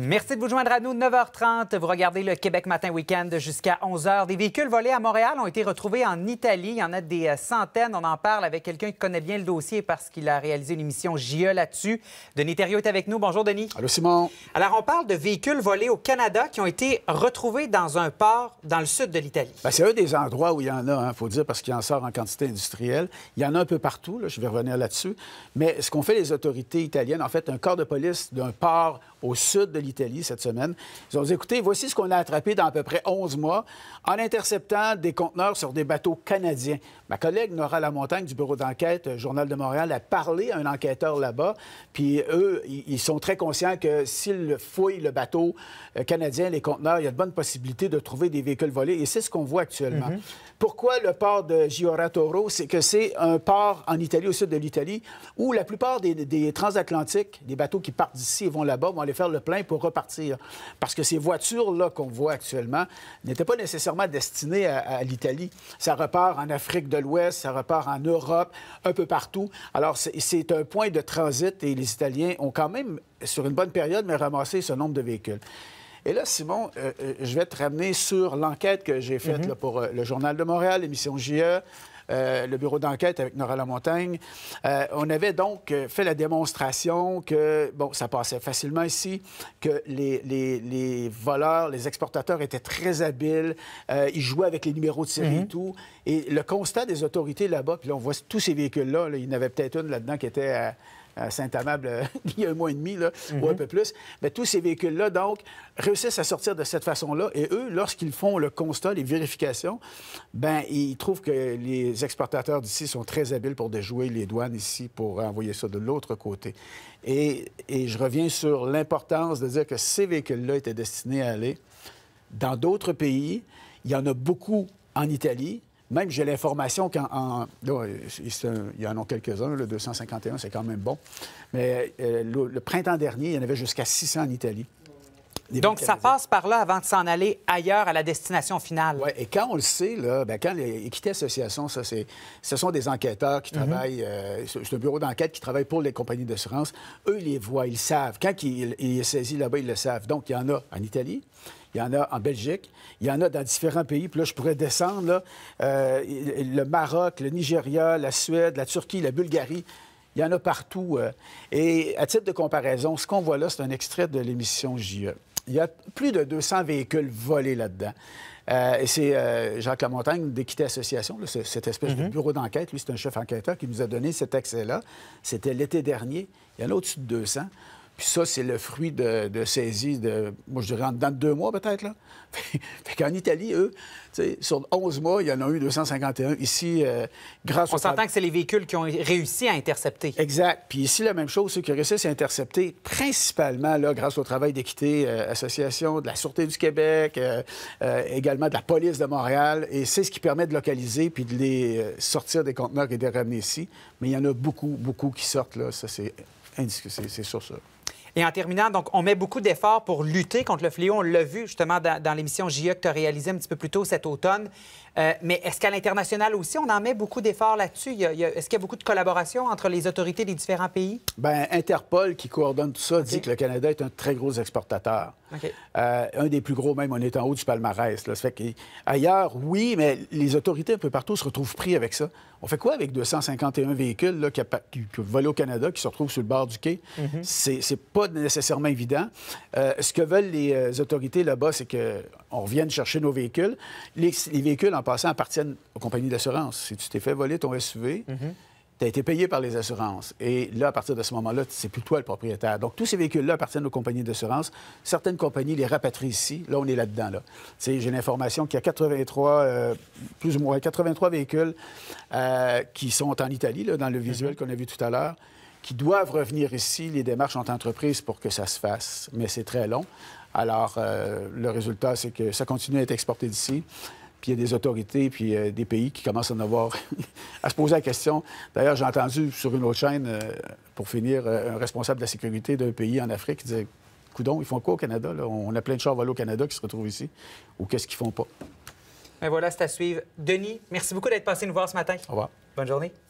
Merci de vous joindre à nous. 9h30, vous regardez le Québec Matin Week-end jusqu'à 11h. Des véhicules volés à Montréal ont été retrouvés en Italie. Il y en a des euh, centaines. On en parle avec quelqu'un qui connaît bien le dossier parce qu'il a réalisé une émission JE là-dessus. Denis Thériault est avec nous. Bonjour, Denis. Allô, Simon. Alors, on parle de véhicules volés au Canada qui ont été retrouvés dans un port dans le sud de l'Italie. Ben, c'est un des endroits où il y en a, il hein, faut dire, parce qu'il en sort en quantité industrielle. Il y en a un peu partout, je vais revenir là-dessus. Mais ce qu'ont fait les autorités italiennes, en fait, un corps de police d'un port au sud de l'Italie cette semaine. Ils ont dit, écoutez, voici ce qu'on a attrapé dans à peu près 11 mois en interceptant des conteneurs sur des bateaux canadiens. Ma collègue Nora Lamontagne du bureau d'enquête euh, Journal de Montréal a parlé à un enquêteur là-bas, puis eux, ils sont très conscients que s'ils fouillent le bateau euh, canadien, les conteneurs, il y a de bonnes possibilités de trouver des véhicules volés, et c'est ce qu'on voit actuellement. Mhm. Pourquoi le port de Giora C'est que c'est un port en Italie, au sud de l'Italie, où la plupart des, transatlantiques, des bateaux qui partent d'ici et vont là-bas, faire le plein pour repartir. Parce que ces voitures-là qu'on voit actuellement n'étaient pas nécessairement destinées à, l'Italie. Ça repart en Afrique de l'Ouest, ça repart en Europe, un peu partout. Alors, c'est un point de transit et les Italiens ont quand même, sur une bonne période, mais ramassé ce nombre de véhicules. Et là, Simon, euh, euh, je vais te ramener sur l'enquête que j'ai faite mm-hmm. pour euh, le Journal de Montréal, l'émission JE, euh, le bureau d'enquête avec Nora Lamontagne. Montagne euh, on avait donc euh, fait la démonstration que, bon, ça passait facilement ici, que les, les, les voleurs, les exportateurs étaient très habiles, ils jouaient avec les numéros de série et mhm. tout. Et le constat des autorités là-bas, puis là, on voit tous ces véhicules-là, là, il y en avait peut-être une là-dedans qui était à euh, Saint-Amable euh, il y a un mois et demi, ou un mhm. peu plus. mais tous ces véhicules-là, donc, réussissent à sortir de cette façon-là. Et eux, lorsqu'ils font le constat, les vérifications, ben ils trouvent que les exportateurs d'ici sont très habiles pour déjouer les douanes ici pour envoyer ça de l'autre côté. Et, et je reviens sur l'importance de dire que ces véhicules-là étaient destinés à aller dans d'autres pays. Il y en a beaucoup en Italie. Même j'ai l'information qu'en. il y en a quelques-uns, le 251, c'est quand même bon. Mais euh, le, le, printemps dernier, il y en avait jusqu'à 600 en Italie. Donc, ça passe par là avant de s'en aller ailleurs à la destination finale. Oui, et quand on le sait, là, ben, quand l'Équité Association, ça, c'est, ce sont des enquêteurs qui mhm. travaillent, euh, c'est un bureau d'enquête qui travaille pour les compagnies d'assurance. Eux, ils les voient, ils savent. Quand il est saisi là-bas, ils le savent. Donc, il y en a en Italie, il y en a en Belgique, il y en a dans différents pays. Puis là, je pourrais descendre, euh, le Maroc, le Nigeria, la Suède, la Turquie, la Bulgarie. Il y en a partout. Euh. Et à titre de comparaison, ce qu'on voit là, c'est un extrait de l'émission JE. Il y a plus de 200 véhicules volés là-dedans. Euh, et c'est euh, Jacques Lamontagne d'Équité Association, cette espèce de mhm. bureau d'enquête. Lui, c'est un chef enquêteur qui nous a donné cet accès-là. C'était l'été dernier. Il y en a au-dessus de 200. Puis ça, c'est le fruit de, saisies saisie de, moi, je dirais, en dedans deux mois, peut-être. Là. fait, qu'en Italie, eux, sur 11 mois, il y en a eu 251. Ici, grâce euh, grâce On s'entend que c'est les véhicules qui ont réussi à intercepter. Exact. Puis ici, la même chose, ceux qui réussissent à intercepter, principalement là, grâce au travail d'équité, euh, association de la Sûreté du Québec, euh, également de la police de Montréal. Et c'est ce qui permet de localiser puis de les sortir des conteneurs et de les ramener ici. Mais il y en a beaucoup, beaucoup qui sortent, là. Ça, c'est, c'est sûr, ça. Et en terminant, donc, on met beaucoup d'efforts pour lutter contre le fléau. On l'a vu justement dans, l'émission JE que tu as réalisée un petit peu plus tôt cet automne. Euh, mais est-ce qu'à l'international aussi, on en met beaucoup d'efforts là-dessus? Est-ce qu'il y a beaucoup de collaboration entre les autorités des différents pays? Bien, Interpol, qui coordonne tout ça, dit que le Canada est un très gros exportateur. Euh, un des plus gros, même, on est en haut du palmarès. Ça fait Ailleurs, oui, mais les autorités un peu partout se retrouvent pris avec ça. On fait quoi avec 251 véhicules qui, a... qui volent au Canada, qui se retrouvent sur le bord du quai? Mhm. C'est pas nécessairement évident. Euh, ce que veulent les euh, autorités là-bas, c'est qu'on revienne chercher nos véhicules. Les, véhicules, en passant, appartiennent aux compagnies d'assurance. Si tu t'es fait voler ton SUV, mhm. tu as été payé par les assurances. Et là, à partir de ce moment-là, c'est plus toi le propriétaire. Donc, tous ces véhicules-là appartiennent aux compagnies d'assurance. Certaines compagnies les rapatrient ici. Là, on est là-dedans. Là. J'ai l'information qu'il y a 83, euh, plus ou moins 83 véhicules qui sont en Italie, dans le visuel mhm. qu'on a vu tout à l'heure qui doivent revenir ici. Les démarches sont entreprises pour que ça se fasse, mais c'est très long. Alors, euh, le résultat, c'est que ça continue à être exporté d'ici. Puis il y a des autorités, puis euh, des pays qui commencent à en avoir, à se poser la question. D'ailleurs, j'ai entendu sur une autre chaîne, euh, pour finir, un responsable de la sécurité d'un pays en Afrique qui disait Coudon, ils font quoi au Canada On a plein de chars au Canada qui se retrouvent ici. Ou qu'est-ce qu'ils font pas Bien, voilà, c'est à suivre. Denis, merci beaucoup d'être passé nous voir ce matin. Au revoir. Bonne journée.